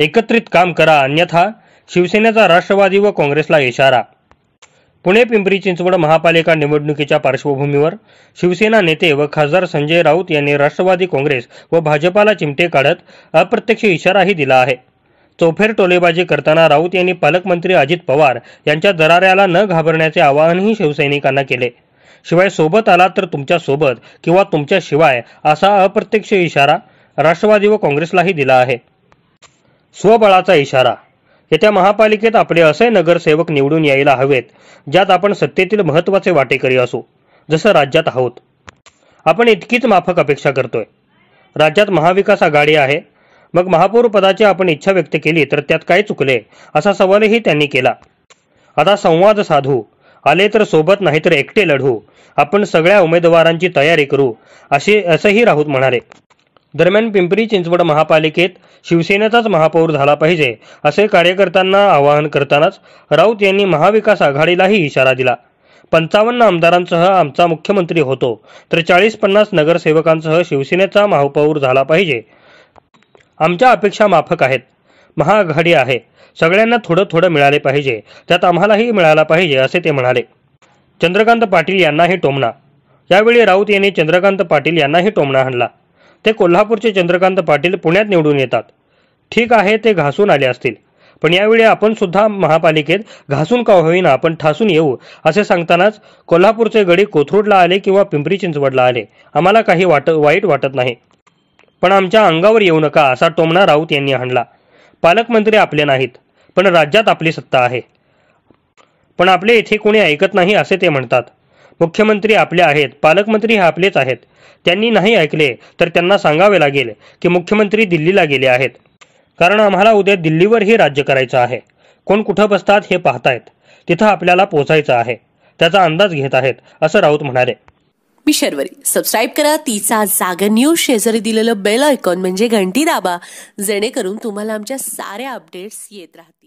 एकत्रित काम करा अन्यथा शिवसेनेचा राष्ट्रवादी व काँग्रेसला इशारा पुणे पिंपरी चिंचवड महापालिका निवडणुकीच्या पार्श्वभूमीवर शिवसेना नेते व खासदार संजय राऊत यांनी राष्ट्रवादी काँग्रेस व भाजपाला चिमटे काढत अप्रत्यक्ष इशाराही दिला आहे चौफेर टोलेबाजी करताना राऊत यांनी पालकमंत्री अजित पवार यांच्या दराऱ्याला न घाबरण्याचे आवाहनही शिवसैनिकांना केले शिवाय सोबत आला तर तुमच्या सोबत किंवा तुमच्या शिवाय असा अप्रत्यक्ष इशारा राष्ट्रवादी व काँग्रेसलाही दिला आहे स्वबळाचा इशारा येत्या महापालिकेत आपले असे नगरसेवक निवडून यायला हवेत ज्यात आपण सत्तेतील महत्त्वाचे वाटेकरी असू जसं राज्यात आहोत आपण इतकीच माफक अपेक्षा करतोय राज्यात महाविकास आघाडी आहे मग महापौर पदाची आपण इच्छा व्यक्त केली तर त्यात काय चुकले असा सवालही त्यांनी केला आता संवाद साधू आले तर सोबत नाहीतर एकटे लढू आपण सगळ्या उमेदवारांची तयारी करू असे असंही राहूत म्हणाले दरम्यान पिंपरी चिंचवड महापालिकेत शिवसेनेचाच महापौर झाला पाहिजे असे कार्यकर्त्यांना आवाहन करतानाच राऊत यांनी महाविकास आघाडीलाही इशारा दिला पंचावन्न आमदारांसह आमचा मुख्यमंत्री होतो तर चाळीस पन्नास नगरसेवकांसह शिवसेनेचा महापौर झाला पाहिजे आमच्या अपेक्षा माफक आहेत महाआघाडी आहे सगळ्यांना थोडं थोडं मिळाले पाहिजे त्यात आम्हालाही मिळाला पाहिजे असे ते म्हणाले चंद्रकांत पाटील यांनाही टोमणा यावेळी राऊत यांनी चंद्रकांत पाटील यांनाही टोमणा आणला ते कोल्हापूरचे चंद्रकांत पाटील पुण्यात निवडून येतात ठीक आहे ते घासून आले असतील पण यावेळी आपण सुद्धा महापालिकेत घासून का होईना आपण ठासून येऊ असे सांगतानाच कोल्हापूरचे गडी कोथरूडला आले किंवा पिंपरी चिंचवडला आले आम्हाला काही वाट वाईट वाटत नाही पण आमच्या अंगावर येऊ नका असा टोमणा राऊत यांनी आणला पालकमंत्री आपले नाहीत पण राज्यात आपली सत्ता आहे पण आपले इथे कोणी ऐकत नाही असे ते म्हणतात मुख्यमंत्री आपले आहेत पालकमंत्री हे आपलेच आहेत त्यांनी नाही ऐकले तर त्यांना सांगावे लागेल की मुख्यमंत्री दिल्लीला गेले आहेत कारण आम्हाला उद्या दिल्लीवरही राज्य करायचं आहे कोण कुठं बसतात हे पाहतायत तिथं आपल्याला पोचायचं आहे त्याचा अंदाज घेत आहेत असं राऊत म्हणाले मी शर्वरी सबस्क्राईब करा तिचा जागर न्यूज शेजारी दिलेलं बेल ऐकॉन म्हणजे घंटी दाबा जेणेकरून तुम्हाला आमच्या साऱ्या अपडेट्स येत राहतात